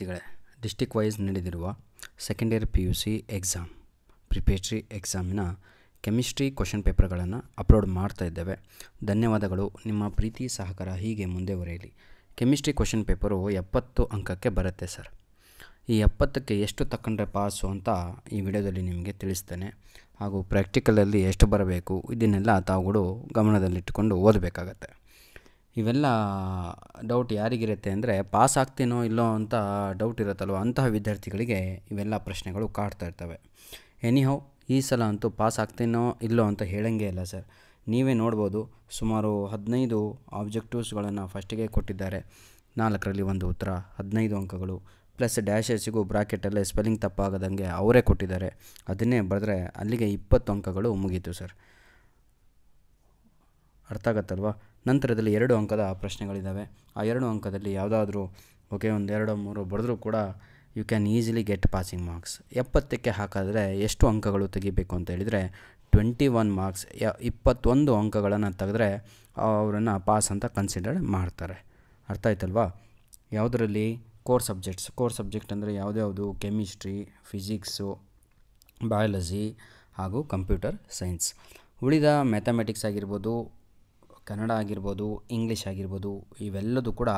ವಿದ್ಯಾರ್ಥಿಗಳೇ district wise ನಡೆದಿರುವ second year P U C exam preparatory ಎಕ್ಸಾಮಿನ ಕೆಮಿಸ್ಟ್ರಿ ಕ್ವಶನ್ ಪೇಪರ್ಗಳನ್ನು ಅಪ್ಲೋಡ್ ಮಾಡ್ತಾ ಇದ್ದೇವೆ ಧನ್ಯವಾದಗಳು ನಿಮ್ಮ ಪ್ರೀತಿ ಸಹಕಾರ ಹೀಗೆ ಬರೆಯಲಿ ಕೆಮಿಸ್ಟ್ರಿ ಕ್ವಶನ್ ಪೇಪರು ಎಪ್ಪತ್ತು ಅಂಕಕ್ಕೆ ಬರುತ್ತೆ ಸರ್ ಈ ಎಪ್ಪತ್ತಕ್ಕೆ ಎಷ್ಟು ತಗೊಂಡ್ರೆ ಪಾಸು ಅಂತ ಈ ವಿಡಿಯೋದಲ್ಲಿ ನಿಮಗೆ ತಿಳಿಸ್ತೇನೆ ಹಾಗೂ ಪ್ರಾಕ್ಟಿಕಲಲ್ಲಿ ಎಷ್ಟು ಬರಬೇಕು ಇದನ್ನೆಲ್ಲ ತಾವುಗಳು ಗಮನದಲ್ಲಿಟ್ಟುಕೊಂಡು ಓದಬೇಕಾಗತ್ತೆ ಇವೆಲ್ಲ ಡೌಟ್ ಯಾರಿಗಿರುತ್ತೆ ಅಂದರೆ ಪಾಸ್ ಆಗ್ತೀನೋ ಇಲ್ಲೋ ಅಂತ ಡೌಟ್ ಇರುತ್ತಲ್ವ ಅಂತಹ ವಿದ್ಯಾರ್ಥಿಗಳಿಗೆ ಇವೆಲ್ಲ ಪ್ರಶ್ನೆಗಳು ಕಾಡ್ತಾ ಇರ್ತವೆ ಎನಿಹೌ ಈ ಸಲ ಅಂತೂ ಪಾಸ್ ಆಗ್ತೀನೋ ಇಲ್ಲೋ ಅಂತ ಹೇಳಂಗೆ ಇಲ್ಲ ಸರ್ ನೀವೇ ನೋಡ್ಬೋದು ಸುಮಾರು ಹದಿನೈದು ಆಬ್ಜೆಕ್ಟಿವ್ಸ್ಗಳನ್ನು ಫಸ್ಟಿಗೆ ಕೊಟ್ಟಿದ್ದಾರೆ ನಾಲ್ಕರಲ್ಲಿ ಒಂದು ಉತ್ತರ ಹದಿನೈದು ಅಂಕಗಳು ಪ್ಲಸ್ ಡ್ಯಾಶಸ್ಸಿಗೂ ಬ್ರಾಕೆಟಲ್ಲೇ ಸ್ಪೆಲ್ಲಿಂಗ್ ತಪ್ಪಾಗದಂಗೆ ಅವರೇ ಕೊಟ್ಟಿದ್ದಾರೆ ಅದನ್ನೇ ಬರೆದ್ರೆ ಅಲ್ಲಿಗೆ ಇಪ್ಪತ್ತು ಅಂಕಗಳು ಮುಗೀತು ಸರ್ ಅರ್ಥ ಆಗತ್ತಲ್ವಾ ನಂತರದಲ್ಲಿ ಎರಡು ಅಂಕದ ಪ್ರಶ್ನೆಗಳಿದ್ದಾವೆ ಆ ಎರಡು ಅಂಕದಲ್ಲಿ ಯಾವುದಾದ್ರೂ ಓಕೆ ಒಂದು ಎರಡು ಮೂರು ಬರೆದ್ರೂ ಕೂಡ you can easily get passing marks ಎಪ್ಪತ್ತಕ್ಕೆ ಹಾಕಿದ್ರೆ ಎಷ್ಟು ಅಂಕಗಳು ತೆಗಿಬೇಕು ಅಂತ ಹೇಳಿದರೆ ಟ್ವೆಂಟಿ ಒನ್ ಮಾರ್ಕ್ಸ್ ಯ ಇಪ್ಪತ್ತೊಂದು ಅಂಕಗಳನ್ನು ತೆಗೆದ್ರೆ ಅವರನ್ನು ಪಾಸ್ ಅಂತ ಕನ್ಸಿಡರ್ ಮಾಡ್ತಾರೆ ಅರ್ಥ ಆಯ್ತಲ್ವಾ ಯಾವುದರಲ್ಲಿ ಕೋರ್ ಸಬ್ಜೆಕ್ಟ್ಸ್ ಕೋರ್ ಸಬ್ಜೆಕ್ಟ್ ಅಂದರೆ ಯಾವುದ್ಯಾವುದು ಕೆಮಿಸ್ಟ್ರಿ ಫಿಸಿಕ್ಸು ಬಯಾಲಜಿ ಹಾಗೂ ಕಂಪ್ಯೂಟರ್ ಸೈನ್ಸ್ ಉಳಿದ ಮ್ಯಾಥಮೆಟಿಕ್ಸ್ ಆಗಿರ್ಬೋದು ಕನ್ನಡ ಆಗಿರ್ಬೋದು ಇಂಗ್ಲೀಷ್ ಆಗಿರ್ಬೋದು ಇವೆಲ್ಲದೂ ಕೂಡ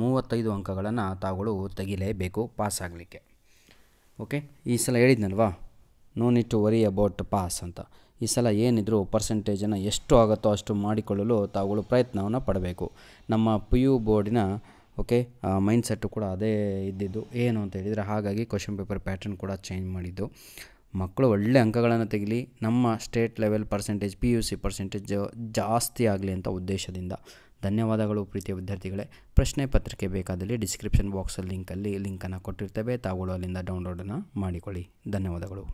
ಮೂವತ್ತೈದು ಅಂಕಗಳನ್ನು ತಾವುಗಳು ತೆಗಿಲೇಬೇಕು ಪಾಸ್ ಆಗಲಿಕ್ಕೆ ಓಕೆ ಈ ಸಲ ಹೇಳಿದ್ನಲ್ವಾ no need to worry about pass ಅಂತ ಈ ಸಲ ಏನಿದ್ರು ಪರ್ಸೆಂಟೇಜನ್ನು ಎಷ್ಟು ಆಗುತ್ತೋ ಅಷ್ಟು ಮಾಡಿಕೊಳ್ಳಲು ತಾವುಗಳು ಪ್ರಯತ್ನವನ್ನು ಪಡಬೇಕು ನಮ್ಮ ಪಿ ಯು ಬೋರ್ಡಿನ ಓಕೆ ಮೈಂಡ್ ಕೂಡ ಅದೇ ಇದ್ದಿದ್ದು ಏನು ಅಂತ ಹೇಳಿದರೆ ಹಾಗಾಗಿ ಕ್ವಶನ್ ಪೇಪರ್ ಪ್ಯಾಟರ್ನ್ ಕೂಡ ಚೇಂಜ್ ಮಾಡಿದ್ದು ಮಕ್ಕಳು ಒಳ್ಳೆ ಅಂಕಗಳನ್ನು ತೆಗಿಲಿ ನಮ್ಮ state level percentage P U C percentage ಜಾಸ್ತಿ ಆಗಲಿ ಅಂತ ಉದ್ದೇಶದಿಂದ ಧನ್ಯವಾದಗಳು ಪ್ರೀತಿಯ ವಿದ್ಯಾರ್ಥಿಗಳೇ ಪ್ರಶ್ನೆ ಪತ್ರಿಕೆ ಬೇಕಾದಲ್ಲಿ ಡಿಸ್ಕ್ರಿಪ್ಷನ್ ಬಾಕ್ಸಲ್ಲಿ ಲಿಂಕಲ್ಲಿ ಲಿಂಕನ್ನು ಕೊಟ್ಟಿರ್ತೇವೆ ತಾವುಗಳು ಅಲ್ಲಿಂದ ಡೌನ್ಲೋಡನ್ನು ಮಾಡಿಕೊಳ್ಳಿ ಧನ್ಯವಾದಗಳು